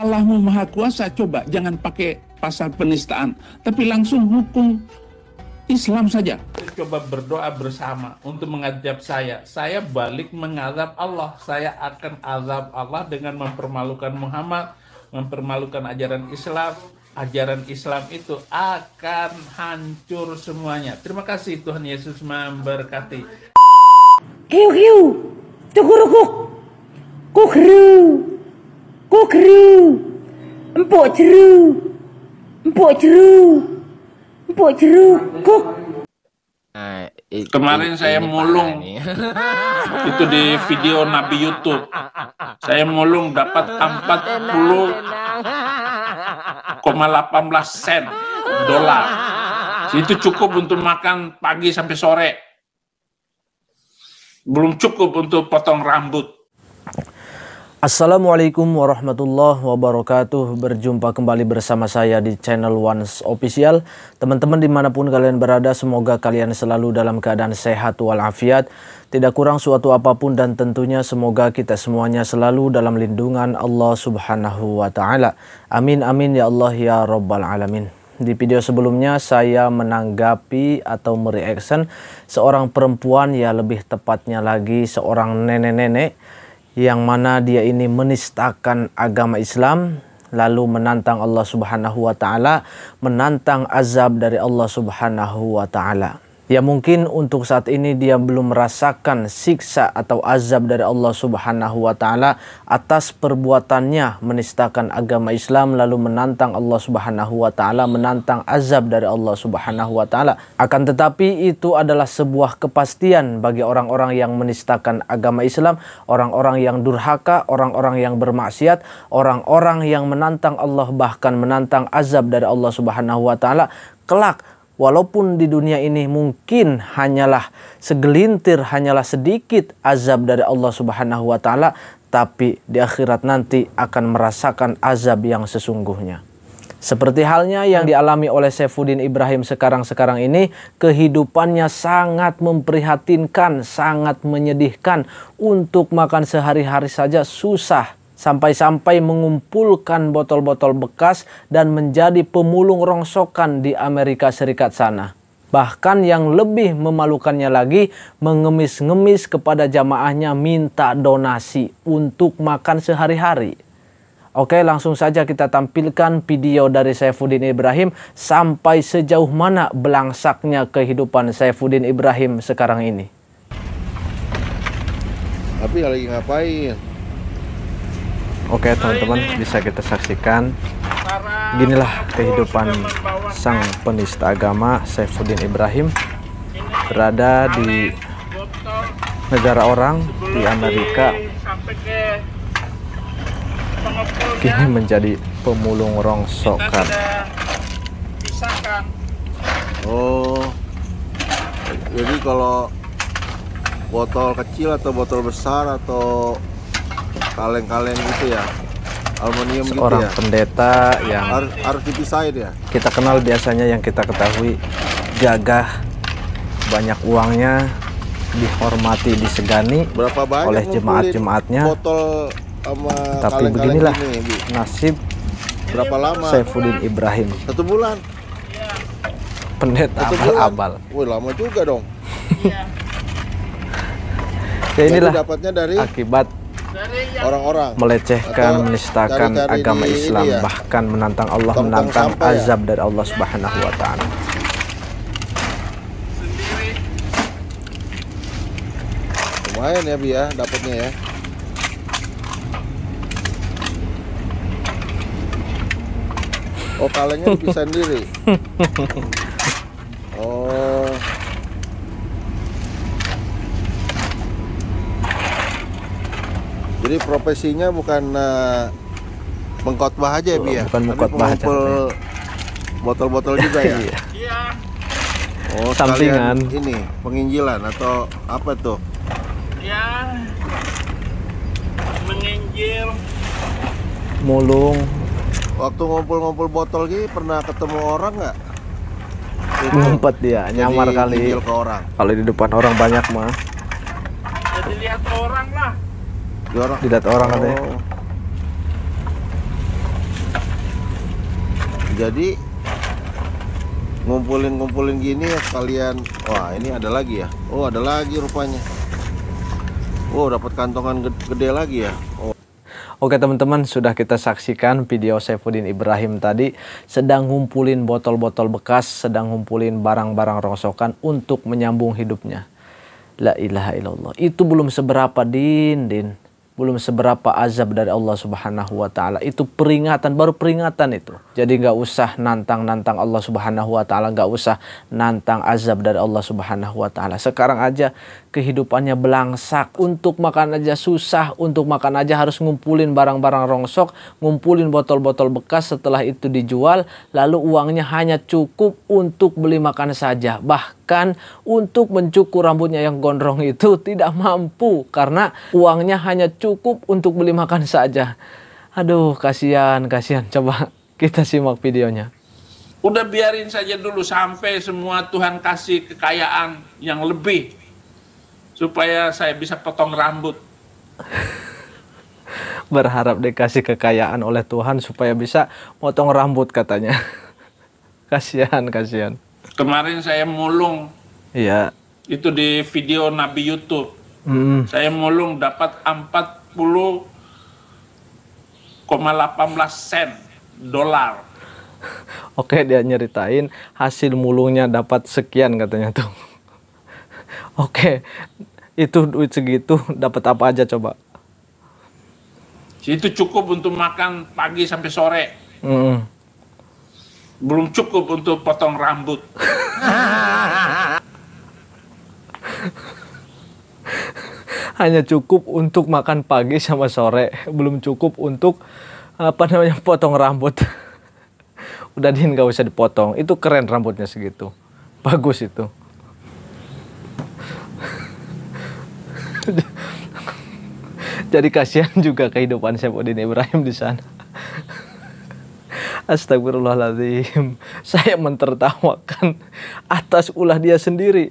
Allahmu Maha Kuasa, coba jangan pakai pasal penistaan, tapi langsung hukum Islam saja. Coba berdoa bersama untuk mengadab saya. Saya balik mengadab Allah. Saya akan azab Allah dengan mempermalukan Muhammad, mempermalukan ajaran Islam. Ajaran Islam itu akan hancur semuanya. Terima kasih Tuhan Yesus memberkati. Kiu kiu, tukurukuk, kukru. Kugeru. Empuk jeru. Empuk jeru. Empuk jeru. Kuk. Nah, itu, Kemarin saya it, mulung itu di video Nabi YouTube. Saya mulung dapat 40,18 sen dolar. Itu cukup untuk makan pagi sampai sore. Belum cukup untuk potong rambut. Assalamualaikum warahmatullahi wabarakatuh Berjumpa kembali bersama saya di channel One's Official Teman-teman dimanapun kalian berada Semoga kalian selalu dalam keadaan sehat walafiat Tidak kurang suatu apapun dan tentunya Semoga kita semuanya selalu dalam lindungan Allah subhanahu wa ta'ala Amin amin ya Allah ya Rabbal Alamin di video sebelumnya saya menanggapi atau mereaction seorang perempuan ya lebih tepatnya lagi seorang nenek-nenek yang mana dia ini menistakan agama Islam lalu menantang Allah Subhanahu wa taala, menantang azab dari Allah Subhanahu wa taala. Ya mungkin untuk saat ini dia belum merasakan siksa atau azab dari Allah Subhanahu wa taala atas perbuatannya menistakan agama Islam lalu menantang Allah Subhanahu wa taala, menantang azab dari Allah Subhanahu wa taala. Akan tetapi itu adalah sebuah kepastian bagi orang-orang yang menistakan agama Islam, orang-orang yang durhaka, orang-orang yang bermaksiat, orang-orang yang menantang Allah bahkan menantang azab dari Allah Subhanahu wa taala. Kelak walaupun di dunia ini mungkin hanyalah segelintir, hanyalah sedikit azab dari Allah Subhanahu wa taala, tapi di akhirat nanti akan merasakan azab yang sesungguhnya. Seperti halnya yang dialami oleh Saifuddin Ibrahim sekarang-sekarang ini, kehidupannya sangat memprihatinkan, sangat menyedihkan. Untuk makan sehari-hari saja susah sampai-sampai mengumpulkan botol-botol bekas dan menjadi pemulung rongsokan di Amerika Serikat sana. Bahkan yang lebih memalukannya lagi, mengemis-ngemis kepada jamaahnya minta donasi untuk makan sehari-hari. Oke, langsung saja kita tampilkan video dari Saifuddin Ibrahim sampai sejauh mana belangsaknya kehidupan Saifuddin Ibrahim sekarang ini. Tapi lagi ngapain? Oke teman-teman bisa kita saksikan Beginilah kehidupan sang penista agama Saifuddin Ibrahim Berada di negara orang di Amerika Kini menjadi pemulung rongsokan Oh jadi kalau botol kecil atau botol besar atau kaleng-kaleng gitu ya aluminium gitu seorang gitu ya? pendeta yang harus dipisahin ya kita kenal biasanya yang kita ketahui gagah banyak uangnya dihormati disegani berapa banyak oleh jemaat-jemaatnya botol sama tapi kaleng -kaleng beginilah ini, nasib berapa lama Saifuddin Ibrahim satu bulan pendeta abal-abal woi lama juga dong iya. ya inilah dapatnya dari akibat orang-orang melecehkan menistakan dari, dari agama Islam ya. bahkan menantang Allah Tom -tom menantang ya? azab ya. dari Allah Subhanahu wa taala lumayan ya Bi ya dapatnya ya Oh kalengnya bisa sendiri Jadi profesinya bukan uh, eh, mengkotbah aja ya, ya? Bukan mengkotbah aja. botol-botol juga ya? Iya. iya. oh, sampingan. Ini penginjilan atau apa tuh? Ya. Menginjil. Mulung. Waktu ngumpul-ngumpul botol gini pernah ketemu orang nggak? ngumpet dia Jadi nyamar kali kalau di depan orang banyak mah Jadi lihat orang lah orang. data orang oh. ada Jadi ngumpulin-ngumpulin gini ya kalian. Wah, ini ada lagi ya. Oh, ada lagi rupanya. Oh, dapat kantongan gede lagi ya. Oh. Oke teman-teman, sudah kita saksikan video Saifuddin Ibrahim tadi sedang ngumpulin botol-botol bekas, sedang ngumpulin barang-barang rongsokan untuk menyambung hidupnya. La ilaha illallah. Itu belum seberapa din, din belum seberapa azab dari Allah Subhanahu wa taala. Itu peringatan, baru peringatan itu. Jadi nggak usah nantang-nantang Allah Subhanahu wa taala, nggak usah nantang azab dari Allah Subhanahu wa taala. Sekarang aja kehidupannya belangsak. Untuk makan aja susah, untuk makan aja harus ngumpulin barang-barang rongsok, ngumpulin botol-botol bekas setelah itu dijual, lalu uangnya hanya cukup untuk beli makan saja. Bahkan untuk mencukur rambutnya yang gondrong itu tidak mampu karena uangnya hanya cukup untuk beli makan saja. Aduh, kasihan, kasihan. Coba kita simak videonya. Udah biarin saja dulu sampai semua Tuhan kasih kekayaan yang lebih supaya saya bisa potong rambut. Berharap dikasih kekayaan oleh Tuhan supaya bisa potong rambut katanya. kasihan, kasihan. Kemarin saya mulung. Iya. Itu di video Nabi YouTube. Mm. Saya mulung dapat 40,18 sen dolar. Oke, dia nyeritain hasil mulungnya dapat sekian katanya tuh. Oke, itu duit segitu dapat apa aja coba? Itu cukup untuk makan pagi sampai sore. Mm. Belum cukup untuk potong rambut. Hanya cukup untuk makan pagi sama sore, belum cukup untuk apa namanya potong rambut. Udah Din gak usah dipotong, itu keren rambutnya segitu. Bagus itu. Jadi kasihan juga kehidupan Syamsuddin Ibrahim di sana. Astagfirullahaladzim. Saya mentertawakan atas ulah dia sendiri.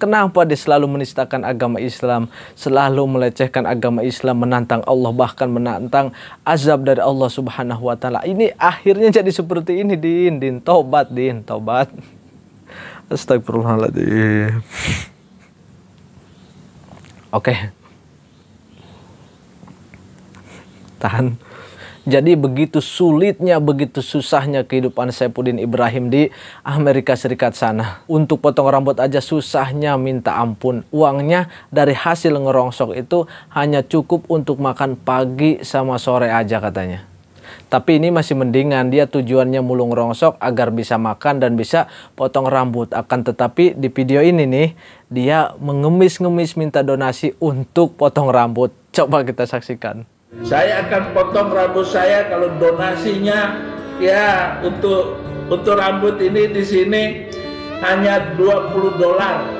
Kenapa dia selalu menistakan agama Islam, selalu melecehkan agama Islam, menantang Allah, bahkan menantang azab dari Allah Subhanahu wa Ta'ala? Ini akhirnya jadi seperti ini, Din. Din, tobat, Din, tobat. Astagfirullahaladzim. Oke. Tahan. Jadi begitu sulitnya, begitu susahnya kehidupan Saipudin Ibrahim di Amerika Serikat sana. Untuk potong rambut aja susahnya minta ampun. Uangnya dari hasil ngerongsok itu hanya cukup untuk makan pagi sama sore aja katanya. Tapi ini masih mendingan dia tujuannya mulung rongsok agar bisa makan dan bisa potong rambut. Akan tetapi di video ini nih dia mengemis-ngemis minta donasi untuk potong rambut. Coba kita saksikan. Saya akan potong rambut saya kalau donasinya ya untuk untuk rambut ini di sini hanya 20 dolar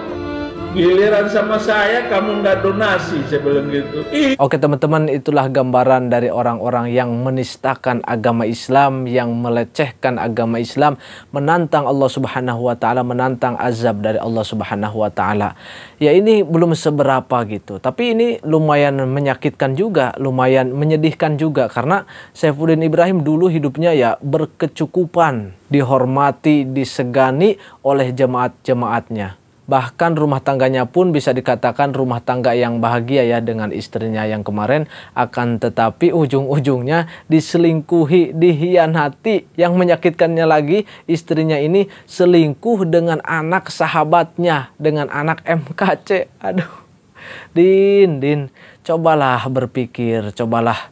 giliran sama saya kamu nggak donasi sebelum gitu oke teman-teman itulah gambaran dari orang-orang yang menistakan agama Islam yang melecehkan agama Islam menantang Allah Subhanahu wa taala menantang azab dari Allah Subhanahu wa taala ya ini belum seberapa gitu tapi ini lumayan menyakitkan juga lumayan menyedihkan juga karena Saifuddin Ibrahim dulu hidupnya ya berkecukupan dihormati disegani oleh jemaat-jemaatnya bahkan rumah tangganya pun bisa dikatakan rumah tangga yang bahagia ya dengan istrinya yang kemarin akan tetapi ujung-ujungnya diselingkuhi, dihianati yang menyakitkannya lagi istrinya ini selingkuh dengan anak sahabatnya, dengan anak MKC. Aduh. Din, Din, cobalah berpikir, cobalah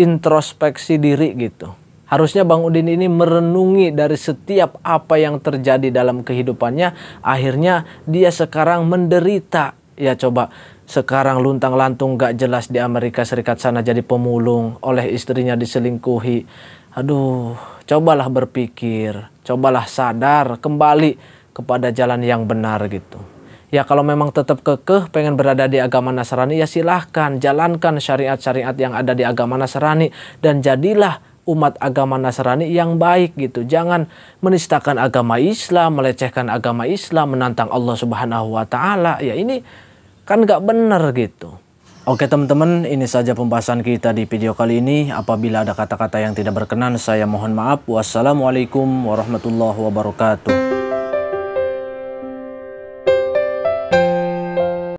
introspeksi diri gitu Harusnya Bang Udin ini merenungi dari setiap apa yang terjadi dalam kehidupannya. Akhirnya dia sekarang menderita. Ya coba sekarang luntang lantung gak jelas di Amerika Serikat sana jadi pemulung. Oleh istrinya diselingkuhi. Aduh cobalah berpikir. Cobalah sadar kembali kepada jalan yang benar gitu. Ya kalau memang tetap kekeh pengen berada di agama Nasrani ya silahkan jalankan syariat-syariat yang ada di agama Nasrani. Dan jadilah umat agama Nasrani yang baik gitu. Jangan menistakan agama Islam, melecehkan agama Islam, menantang Allah Subhanahu wa taala. Ya ini kan nggak benar gitu. Oke teman-teman, ini saja pembahasan kita di video kali ini. Apabila ada kata-kata yang tidak berkenan, saya mohon maaf. Wassalamualaikum warahmatullahi wabarakatuh.